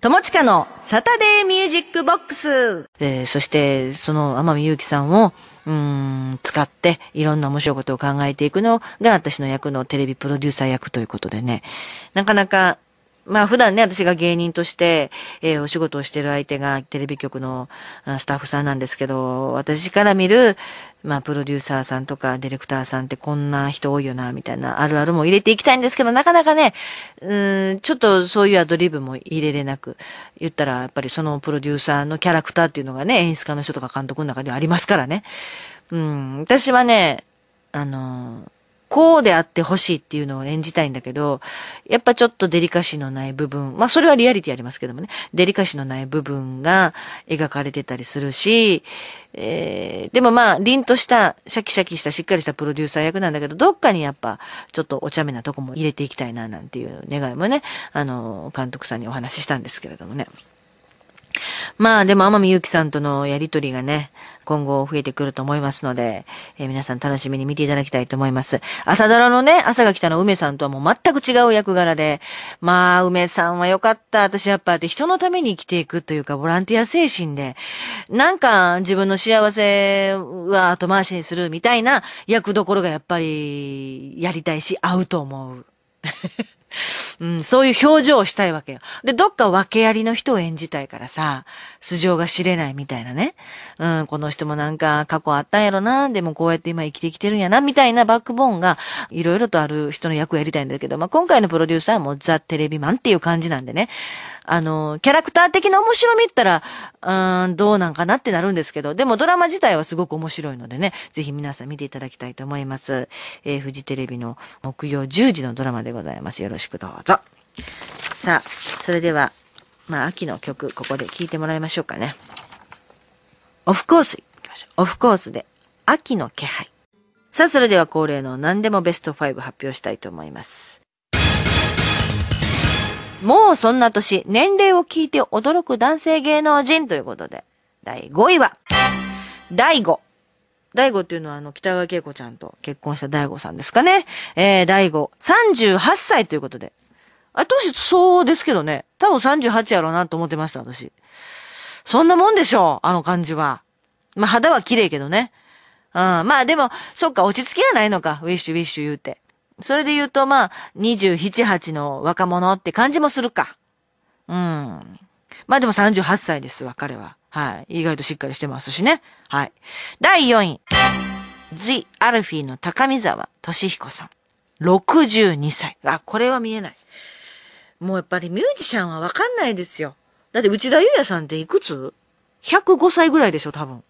友近のサタデーミュージックボックス。えー、そして、その天海祐希さんを、うん、使って、いろんな面白いことを考えていくのが、私の役のテレビプロデューサー役ということでね。なかなか、まあ普段ね、私が芸人として、えー、お仕事をしてる相手がテレビ局のスタッフさんなんですけど、私から見る、まあプロデューサーさんとかディレクターさんってこんな人多いよな、みたいな、あるあるも入れていきたいんですけど、なかなかね、うん、ちょっとそういうアドリブも入れれなく、言ったらやっぱりそのプロデューサーのキャラクターっていうのがね、演出家の人とか監督の中ではありますからね。うん、私はね、あのーこうであってほしいっていうのを演じたいんだけど、やっぱちょっとデリカシーのない部分、まあそれはリアリティありますけどもね、デリカシーのない部分が描かれてたりするし、えー、でもまあ凛としたシャキシャキしたしっかりしたプロデューサー役なんだけど、どっかにやっぱちょっとお茶目なとこも入れていきたいななんていう願いもね、あの、監督さんにお話ししたんですけれどもね。まあでも天海祐希さんとのやりとりがね、今後増えてくると思いますので、えー、皆さん楽しみに見ていただきたいと思います。朝ドラのね、朝が来たの梅さんとはもう全く違う役柄で、まあ梅さんは良かった。私やっぱ人のために生きていくというか、ボランティア精神で、なんか自分の幸せは後回しにするみたいな役どころがやっぱりやりたいし、合うと思う。うん、そういう表情をしたいわけよ。で、どっか訳ありの人を演じたいからさ、素性が知れないみたいなね。うん、この人もなんか過去あったんやろな、でもこうやって今生きてきてるんやな、みたいなバックボーンがいろいろとある人の役をやりたいんだけど、まあ、今回のプロデューサーはもうザ・テレビマンっていう感じなんでね。あの、キャラクター的な面白みったら、うん、どうなんかなってなるんですけど、でもドラマ自体はすごく面白いのでね、ぜひ皆さん見ていただきたいと思います。えー、フジテレビの木曜10時のドラマでございます。よろしくどうぞ。さあ、それでは、まあ、秋の曲、ここで聴いてもらいましょうかね。オフコース行きましょう。オフコースで、秋の気配。さあ、それでは恒例の何でもベスト5発表したいと思います。もうそんな年、年齢を聞いて驚く男性芸能人ということで、第5位は、第5。大悟っていうのはあの、北川景子ちゃんと結婚した大悟さんですかね。えー、大悟、38歳ということで。あ、当時そうですけどね。多分38やろうなと思ってました、私。そんなもんでしょう、あの感じは。まあ、肌は綺麗けどね。うん、まあでも、そっか、落ち着きがないのか。ウィッシュウィッシュ言うて。それで言うと、まあ、27、8の若者って感じもするか。うん。まあでも38歳ですわ、彼は。はい。意外としっかりしてますしね。はい。第4位。ジ・アルフィーの高見沢俊彦さん。62歳。あ、これは見えない。もうやっぱりミュージシャンはわかんないですよ。だって内田祐也さんっていくつ ?105 歳ぐらいでしょ、多分。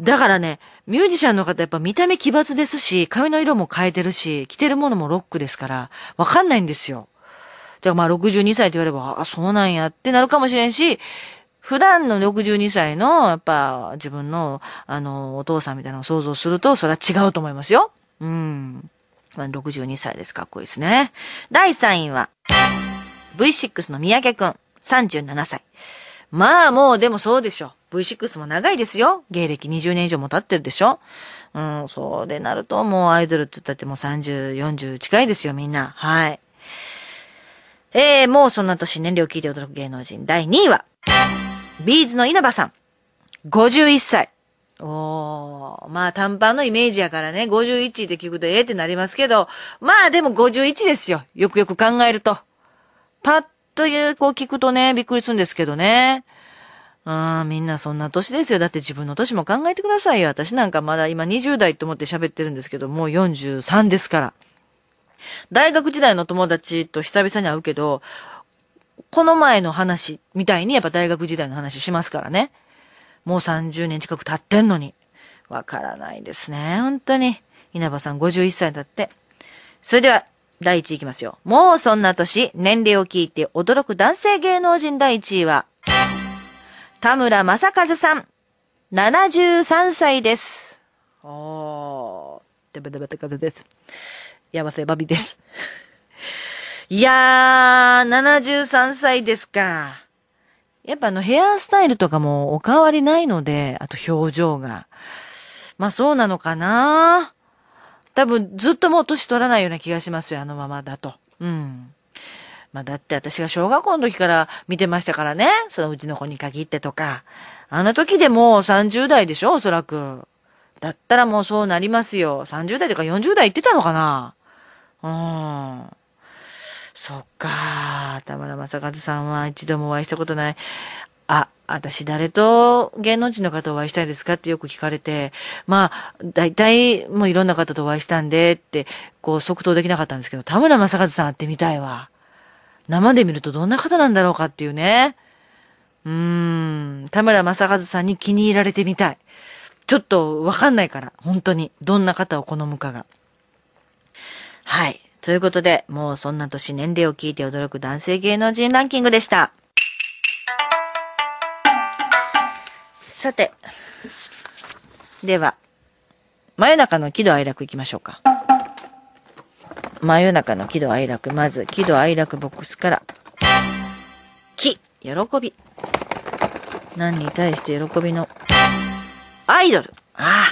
だからね、ミュージシャンの方やっぱ見た目奇抜ですし、髪の色も変えてるし、着てるものもロックですから、わかんないんですよ。じゃあまあ62歳って言われば、あ、そうなんやってなるかもしれんし、普段の62歳の、やっぱ自分の、あの、お父さんみたいなのを想像すると、それは違うと思いますよ。うん。62歳です。かっこいいですね。第3位は、V6 の三宅くん、37歳。まあもうでもそうでしょ。V6 も長いですよ。芸歴20年以上も経ってるでしょ。うん、そうでなるともうアイドルって言ったってもう30、40近いですよ、みんな。はい。えー、もうそんな年年齢を聞いて驚く芸能人第2位は、ビーズの稲葉さん。51歳。おー、まあ短パンのイメージやからね、51って聞くとええってなりますけど、まあでも51ですよ。よくよく考えると。パッという、こう聞くとね、びっくりするんですけどね。ああ、みんなそんな年ですよ。だって自分の年も考えてくださいよ。私なんかまだ今20代と思って喋ってるんですけど、もう43ですから。大学時代の友達と久々に会うけど、この前の話みたいにやっぱ大学時代の話しますからね。もう30年近く経ってんのに。わからないですね。本当に。稲葉さん51歳だって。それでは、第1位いきますよ。もうそんな年、年齢を聞いて驚く男性芸能人第1位は、田村正和さん、73歳です。おー、てばてばてかです。や瀬せばびです。いやー、73歳ですか。やっぱあのヘアスタイルとかもお変わりないので、あと表情が。まあそうなのかな多分ずっともう年取らないような気がしますよ、あのままだと。うん。まあだって私が小学校の時から見てましたからね。そのうちの子に限ってとか。あの時でもう30代でしょおそらく。だったらもうそうなりますよ。30代とか40代行ってたのかなうん。そっか。田村正和さんは一度もお会いしたことない。私誰と芸能人の方お会いしたいですかってよく聞かれて、まあ、大体もういろんな方とお会いしたんでって、こう即答できなかったんですけど、田村正和さん会ってみたいわ。生で見るとどんな方なんだろうかっていうね。うーん、田村正和さんに気に入られてみたい。ちょっとわかんないから、本当に。どんな方を好むかが。はい。ということで、もうそんな年年齢を聞いて驚く男性芸能人ランキングでした。さて。では、真夜中の喜怒哀楽行きましょうか。真夜中の喜怒哀楽、まず、喜怒哀楽ボックスから。喜、喜び。何に対して喜びの。アイドル。あ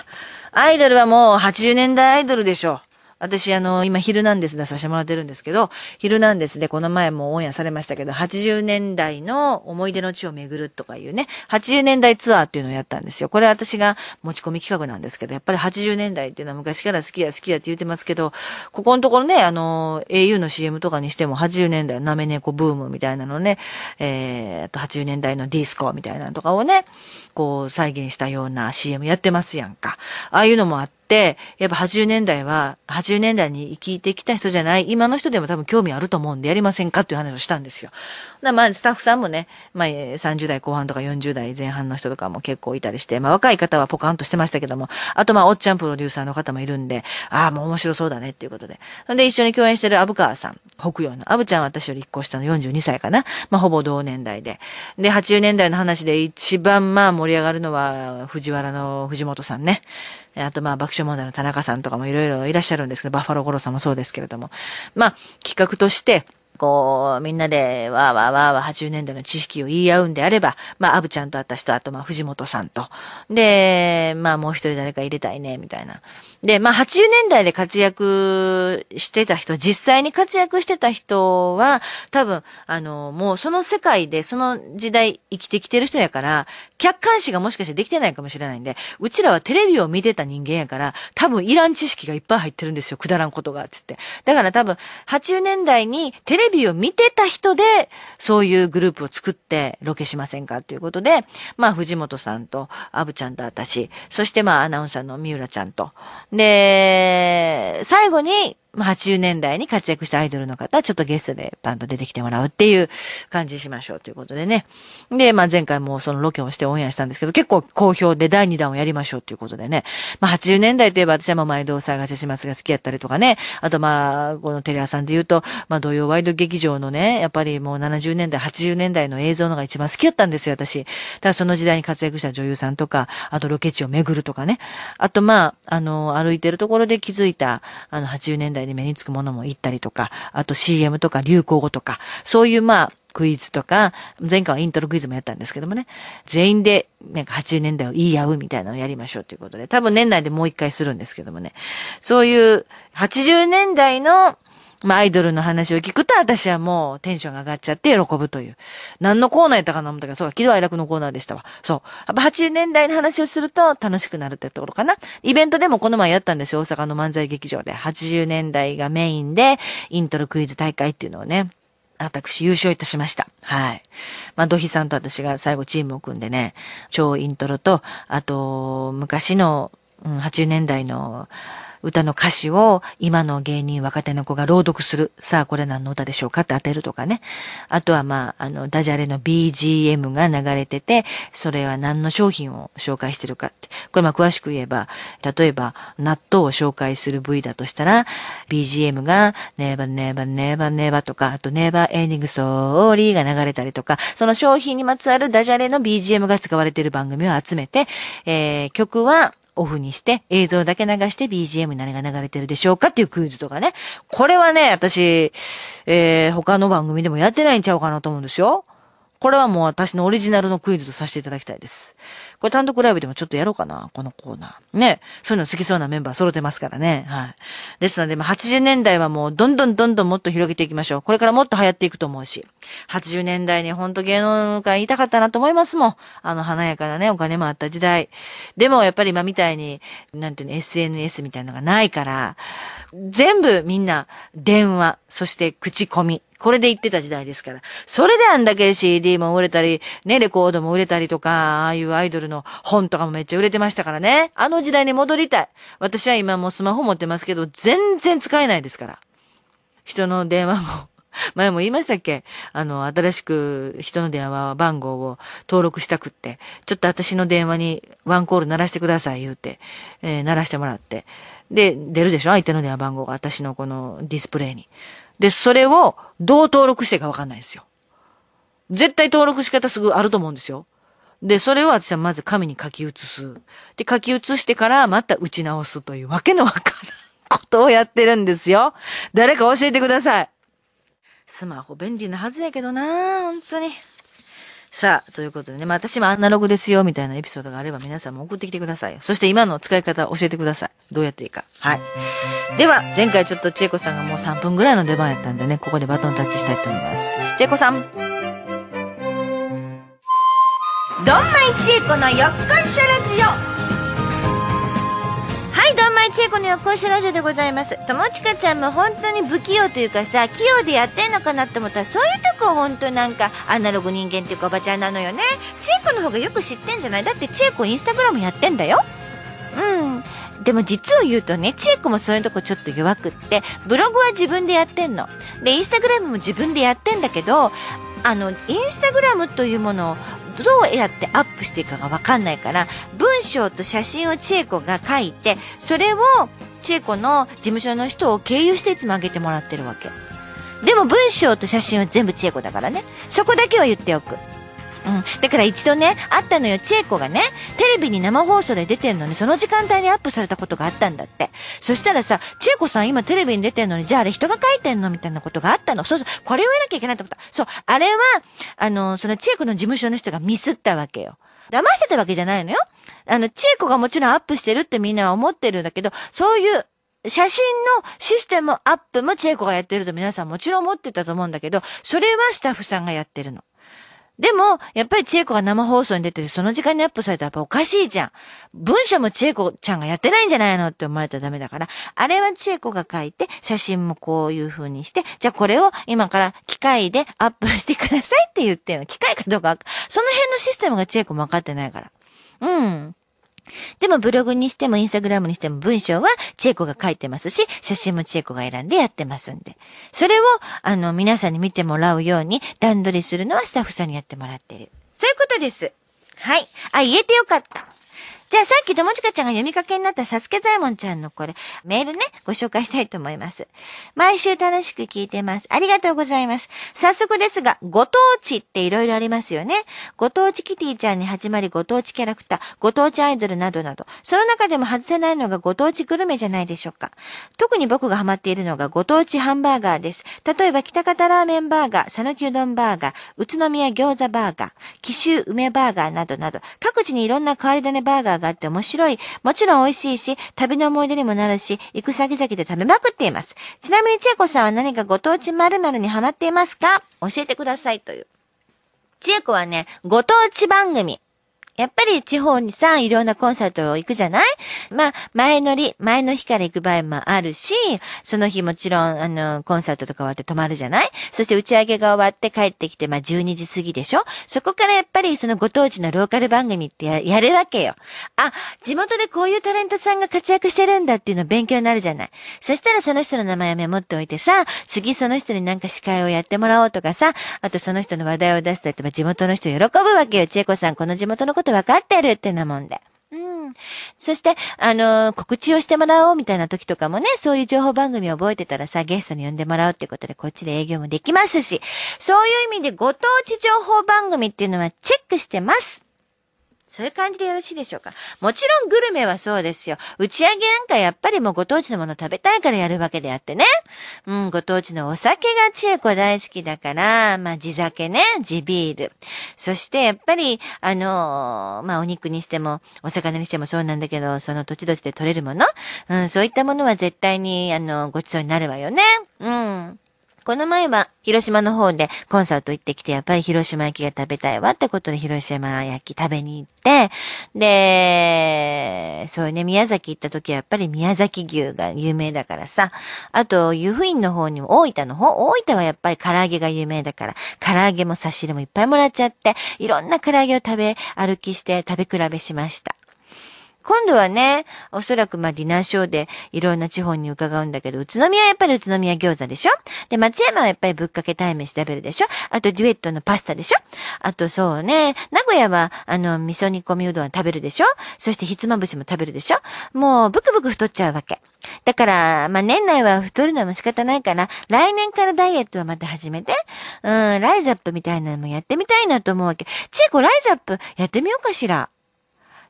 あ、アイドルはもう80年代アイドルでしょう。私、あの、今、ヒルナンデス出させてもらってるんですけど、ヒルナンデスでこの前もオンエアされましたけど、80年代の思い出の地を巡るとかいうね、80年代ツアーっていうのをやったんですよ。これ私が持ち込み企画なんですけど、やっぱり80年代っていうのは昔から好きや好きやって言ってますけど、ここのところね、あの、au の CM とかにしても80年代のなめ猫ブームみたいなのね、えー、あと80年代のディスコみたいなのとかをね、こう再現したような CM やってますやんか。ああいうのもあって、やっぱ80年代は、80年代に生きてきた人じゃない、今の人でも多分興味あると思うんでやりませんかっていう話をしたんですよ。な、まあ、スタッフさんもね、まあ、30代後半とか40代前半の人とかも結構いたりして、まあ、若い方はポカンとしてましたけども、あとまあ、おっちゃんプロデューサーの方もいるんで、ああ、もう面白そうだねっていうことで。で、一緒に共演してる虻川さん、北洋の。虻ちゃんは私より1個下の42歳かな。まあ、ほぼ同年代で。で、80年代の話で一番まあ、盛り上がるのは、藤原の藤本さんね。あとまあ、爆笑問題の田中さんとかもいろいろいらっしゃるんですけど、バッファローゴロさんもそうですけれども。まあ、企画として、こう、みんなで、わーわーわーわー80年代の知識を言い合うんであれば、まあ、アブちゃんと会った人、あと、まあ、藤本さんと。で、まあ、もう一人誰か入れたいね、みたいな。で、まあ、80年代で活躍してた人、実際に活躍してた人は、多分、あの、もうその世界で、その時代生きてきてる人やから、客観視がもしかしてできてないかもしれないんで、うちらはテレビを見てた人間やから、多分いらん知識がいっぱい入ってるんですよ、くだらんことが、つって。だから多分、80年代にテレビを見てた人で、そういうグループを作ってロケしませんかっていうことで、まあ、藤本さんと、アブちゃんと私、そしてまあ、アナウンサーの三浦ちゃんと、で、最後に、まあ、80年代に活躍したアイドルの方、ちょっとゲストでバンド出てきてもらうっていう感じにしましょうということでね。で、まあ、前回もそのロケをしてオンエアしたんですけど、結構好評で第2弾をやりましょうということでね。まあ、80年代といえば私はもう毎度お探しますが好きやったりとかね。あと、まあ、このテレ朝さんで言うと、まあ、土曜ワイド劇場のね、やっぱりもう70年代、80年代の映像のが一番好きやったんですよ、私。だからその時代に活躍した女優さんとか、あとロケ地を巡るとかね。あと、まあ、あの、歩いてるところで気づいた、あの、80年代りで目につくものも言ったりとか、あと CM とか流行語とか、そういうまあ、クイズとか、前回はイントロクイズもやったんですけどもね、全員でなんか80年代を言い合うみたいなのをやりましょうということで、多分年内でもう一回するんですけどもね、そういう80年代のまあ、アイドルの話を聞くと、私はもうテンションが上がっちゃって喜ぶという。何のコーナーやったかな思ったけど、そうか、喜怒哀楽のコーナーでしたわ。そう。やっぱ80年代の話をすると楽しくなるってところかな。イベントでもこの前やったんですよ。大阪の漫才劇場で。80年代がメインで、イントロクイズ大会っていうのをね。私、優勝いたしました。はい。まあ、ドヒさんと私が最後チームを組んでね、超イントロと、あと、昔の、うん、80年代の、歌の歌詞を今の芸人若手の子が朗読する。さあ、これ何の歌でしょうかって当てるとかね。あとはまあ、あの、ダジャレの BGM が流れてて、それは何の商品を紹介してるかって。これまあ、詳しく言えば、例えば、納豆を紹介する部位だとしたら、BGM が、ネバネバネバネバとか、あとネバエンディングソーリーが流れたりとか、その商品にまつわるダジャレの BGM が使われている番組を集めて、えー、曲は、オフにして、映像だけ流して BGM 何が流れてるでしょうかっていうクイズとかね。これはね、私、えー、他の番組でもやってないんちゃうかなと思うんですよ。これはもう私のオリジナルのクイズとさせていただきたいです。これ単独ライブでもちょっとやろうかな、このコーナー。ね。そういうの好きそうなメンバー揃ってますからね。はい。ですので、ま80年代はもうどんどんどんどんもっと広げていきましょう。これからもっと流行っていくと思うし。80年代にほんと芸能界いたかったなと思いますもん。あの華やかなね、お金もあった時代。でもやっぱり今みたいに、なんていうの、SNS みたいなのがないから、全部みんな電話、そして口コミ、これで言ってた時代ですから。それであんだけ CD も売れたり、ね、レコードも売れたりとか、ああいうアイドルの本とかもめっちゃ売れてましたからね。あの時代に戻りたい。私は今もうスマホ持ってますけど、全然使えないですから。人の電話も。前も言いましたっけあの、新しく人の電話番号を登録したくって、ちょっと私の電話にワンコール鳴らしてください言うて、えー、鳴らしてもらって。で、出るでしょ相手の電話番号が私のこのディスプレイに。で、それをどう登録していいかわかんないんですよ。絶対登録仕方すぐあると思うんですよ。で、それを私はまず紙に書き写す。で、書き写してからまた打ち直すというわけのわからんことをやってるんですよ。誰か教えてください。スマホ便利なはずやけどな本当に。さあ、ということでね、まあ私もアナログですよ、みたいなエピソードがあれば皆さんも送ってきてください。そして今の使い方を教えてください。どうやっていいか。はい。では、前回ちょっと千恵子さんがもう3分ぐらいの出番やったんでね、ここでバトンタッチしたいと思います。千恵子さん。どんまい千恵子のよっこいしょラジオ千恵子の横っこラジオでございます。友近ちゃんも本当に不器用というかさ、器用でやってんのかなって思ったら、そういうとこ本当なんか、アナログ人間っていうかおばちゃんなのよね。千恵子の方がよく知ってんじゃないだって千恵子インスタグラムやってんだよ。うん。でも実を言うとね、千恵子もそういうとこちょっと弱くって、ブログは自分でやってんの。で、インスタグラムも自分でやってんだけど、あの、インスタグラムというものをどうやってアップしていいかがわかんないから、文章と写真を千恵子が書いて、それを千恵子の事務所の人を経由していつも上げてもらってるわけ。でも文章と写真は全部千恵子だからね。そこだけは言っておく。うん。だから一度ね、あったのよ、千恵子がね、テレビに生放送で出てんのに、その時間帯にアップされたことがあったんだって。そしたらさ、千恵子さん今テレビに出てんのに、じゃああれ人が書いてんのみたいなことがあったの。そうそう、これを言わなきゃいけないと思った。そう、あれは、あの、その千恵子の事務所の人がミスったわけよ。騙してたわけじゃないのよ。あの、千恵子がもちろんアップしてるってみんなは思ってるんだけど、そういう写真のシステムアップも千恵子がやってると皆さんもちろん思ってたと思うんだけど、それはスタッフさんがやってるの。でも、やっぱり千恵子が生放送に出てて、その時間にアップされたらやっぱおかしいじゃん。文章も千恵子ちゃんがやってないんじゃないのって思われたらダメだから、あれは千恵子が書いて、写真もこういう風にして、じゃあこれを今から機械でアップしてくださいって言ってるの。機械かどうか、その辺のシステムが千恵子もわかってないから。うん。でもブログにしてもインスタグラムにしても文章はチェコが書いてますし、写真もチェコが選んでやってますんで。それを、あの、皆さんに見てもらうように段取りするのはスタッフさんにやってもらってる。そういうことです。はい。あ、言えてよかった。じゃあさっき友近ちゃんが読みかけになったサスケザイモンちゃんのこれ、メールね、ご紹介したいと思います。毎週楽しく聞いてます。ありがとうございます。早速ですが、ご当地って色々ありますよね。ご当地キティちゃんに始まりご当地キャラクター、ご当地アイドルなどなど、その中でも外せないのがご当地グルメじゃないでしょうか。特に僕がハマっているのがご当地ハンバーガーです。例えば、北方ラーメンバーガー、讃岐うどんバーガー、宇都宮餃子バーガー、紀州梅バーガーなどなど、各地にいろんな変わり種バーガーがあって面白い。もちろん美味しいし、旅の思い出にもなるし、行く先々で食べまくっています。ちなみに千恵子さんは何かご当地〇〇にハマっていますか教えてくださいという。千恵子はね、ご当地番組。やっぱり地方にさ、いろんなコンサート行くじゃないまあ、前乗り、前の日から行く場合もあるし、その日もちろん、あの、コンサートとか終わって泊まるじゃないそして打ち上げが終わって帰ってきて、まあ12時過ぎでしょそこからやっぱりそのご当地のローカル番組ってやるわけよ。あ、地元でこういうタレントさんが活躍してるんだっていうの勉強になるじゃないそしたらその人の名前をメモっておいてさ、次その人になんか司会をやってもらおうとかさ、あとその人の話題を出すと言って、まあ地元の人喜ぶわけよ。千恵子さん、この地元のことことわかってるってなもんで。うん。そして、あのー、告知をしてもらおうみたいな時とかもね、そういう情報番組を覚えてたらさ、ゲストに呼んでもらうっていうことで、こっちで営業もできますし、そういう意味でご当地情報番組っていうのはチェックしてます。そういう感じでよろしいでしょうか。もちろんグルメはそうですよ。打ち上げなんかやっぱりもうご当地のもの食べたいからやるわけであってね。うん、ご当地のお酒が千恵子大好きだから、まあ地酒ね、地ビール。そしてやっぱり、あのー、まあお肉にしても、お魚にしてもそうなんだけど、その土地土地で取れるもの。うん、そういったものは絶対に、あのー、ごちそうになるわよね。うん。この前は広島の方でコンサート行ってきて、やっぱり広島焼きが食べたいわってことで広島焼き食べに行って、で、そうね、宮崎行った時はやっぱり宮崎牛が有名だからさ、あと、湯布院の方にも大分の方、大分はやっぱり唐揚げが有名だから、唐揚げも差し入れもいっぱいもらっちゃって、いろんな唐揚げを食べ歩きして食べ比べしました。今度はね、おそらくまあディナーショーでいろんな地方に伺うんだけど、宇都宮はやっぱり宇都宮餃子でしょで、松山はやっぱりぶっかけ対面し食べるでしょあとデュエットのパスタでしょあとそうね、名古屋はあの、味噌煮込みうどん食べるでしょそしてひつまぶしも食べるでしょもうブクブク太っちゃうわけ。だから、まあ年内は太るのも仕方ないから、来年からダイエットはまた始めて、うん、ライズアップみたいなのもやってみたいなと思うわけ。チェコ、ライズアップやってみようかしら。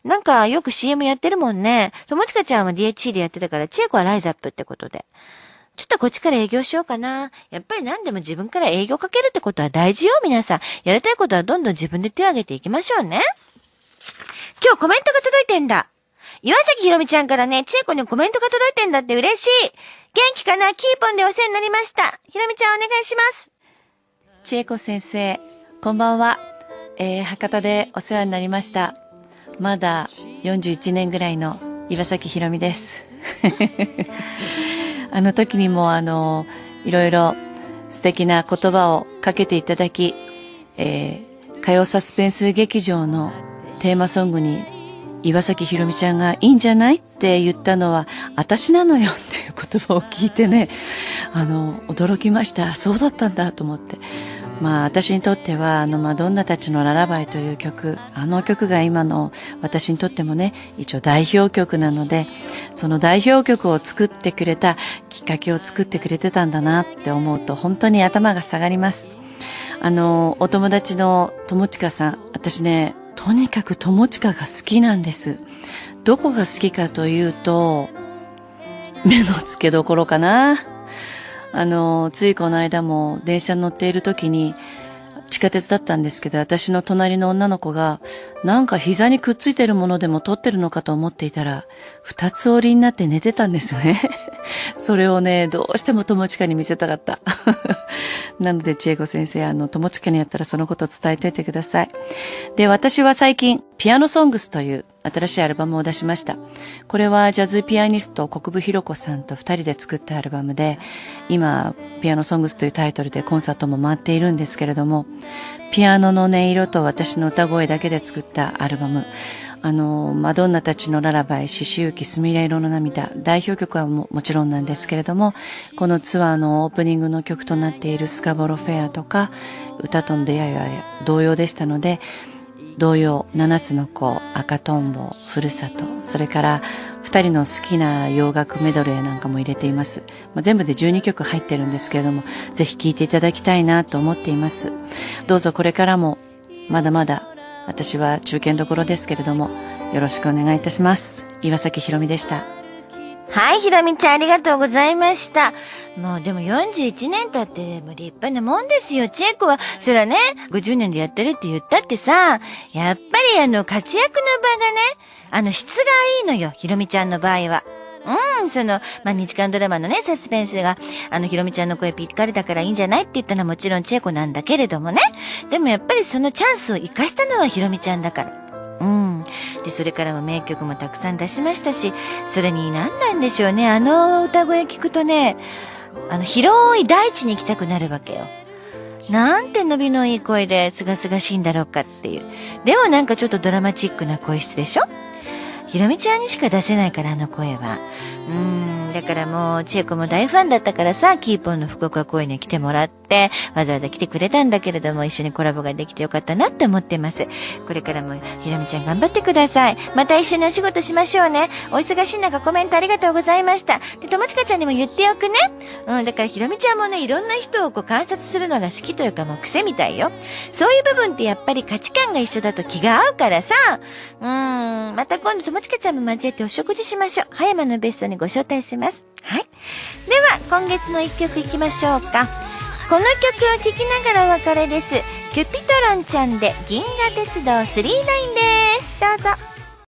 なんかよく CM やってるもんね。友近ちゃんは DHC でやってたから、千恵子はライザップってことで。ちょっとこっちから営業しようかな。やっぱり何でも自分から営業かけるってことは大事よ、皆さん。やりたいことはどんどん自分で手を挙げていきましょうね。今日コメントが届いてんだ。岩崎ひろみちゃんからね、千恵子にコメントが届いてんだって嬉しい。元気かなキーポンでお世話になりました。ひろみちゃんお願いします。千恵子先生、こんばんは。えー、博多でお世話になりました。まだ41年ぐらいの岩崎宏美です。あの時にもあの、いろいろ素敵な言葉をかけていただき、えー、火曜サスペンス劇場のテーマソングに岩崎宏美ちゃんがいいんじゃないって言ったのは、私なのよっていう言葉を聞いてね、あの、驚きました。そうだったんだと思って。まあ私にとってはあのマドンナたちのララバイという曲、あの曲が今の私にとってもね、一応代表曲なので、その代表曲を作ってくれたきっかけを作ってくれてたんだなって思うと本当に頭が下がります。あの、お友達の友近さん、私ね、とにかく友近が好きなんです。どこが好きかというと、目の付けどころかな。あの、ついこの間も電車に乗っている時に、地下鉄だったんですけど、私の隣の女の子が、なんか膝にくっついてるものでも取ってるのかと思っていたら、二つ折りになって寝てたんですね。それをね、どうしても友近に見せたかった。なので、千恵子先生、あの、友近にやったらそのことを伝えておいてください。で、私は最近、ピアノソングスという新しいアルバムを出しました。これはジャズピアニスト国分弘子さんと二人で作ったアルバムで、今、ピアノソングスというタイトルでコンサートも回っているんですけれども、ピアノの音色と私の歌声だけで作ったアルバム、あの、マドンナたちのララバイ、獅子雪、すみれ色の涙、代表曲はもちろんなんですけれども、このツアーのオープニングの曲となっているスカボロフェアとか、歌との出会いは同様でしたので、童謡「七つの子」「赤とんぼ」「ふるさと」それから二人の好きな洋楽メドレーなんかも入れています、まあ、全部で12曲入ってるんですけれどもぜひ聴いていただきたいなと思っていますどうぞこれからもまだまだ私は中堅どころですけれどもよろしくお願いいたします岩崎宏美でしたはい、ひろみちゃんありがとうございました。もうでも41年経ってもう立派なもんですよ。チェコは、そらね、50年でやってるって言ったってさ、やっぱりあの活躍の場がね、あの質がいいのよ、ひろみちゃんの場合は。うん、その、まあ、時間ドラマのね、サスペンスが、あの、ひろみちゃんの声ぴっかりだからいいんじゃないって言ったのはもちろんチェコなんだけれどもね。でもやっぱりそのチャンスを生かしたのはひろみちゃんだから。でそれからも名曲もたくさん出しましたしそれに何なんでしょうねあの歌声聞くとねあの広い大地に行きたくなるわけよ。なんて伸びのいい声で清々しいんだろうかっていう。でもなんかちょっとドラマチックな声質でしょひろみちゃんにしか出せないから、あの声は。うーん、だからもう、千恵子も大ファンだったからさ、キーポンの福岡公演に来てもらって。て、わざわざ来てくれたんだけれども、一緒にコラボができてよかったなって思ってます。これからも、ひろみちゃん頑張ってください。また一緒にお仕事しましょうね。お忙しい中コメントありがとうございました。で、ともちかちゃんにも言っておくね。うん、だからひろみちゃんもね、いろんな人をこう観察するのが好きというか、もう癖みたいよ。そういう部分ってやっぱり価値観が一緒だと気が合うからさ。うん、また今度ともちかちゃんも交えてお食事しましょう。葉山のベストにご招待します。はい。では、今月の一曲いきましょうか。この曲を聴きながらお別れです。キュピトロンちゃんで銀河鉄道999です。どうぞ。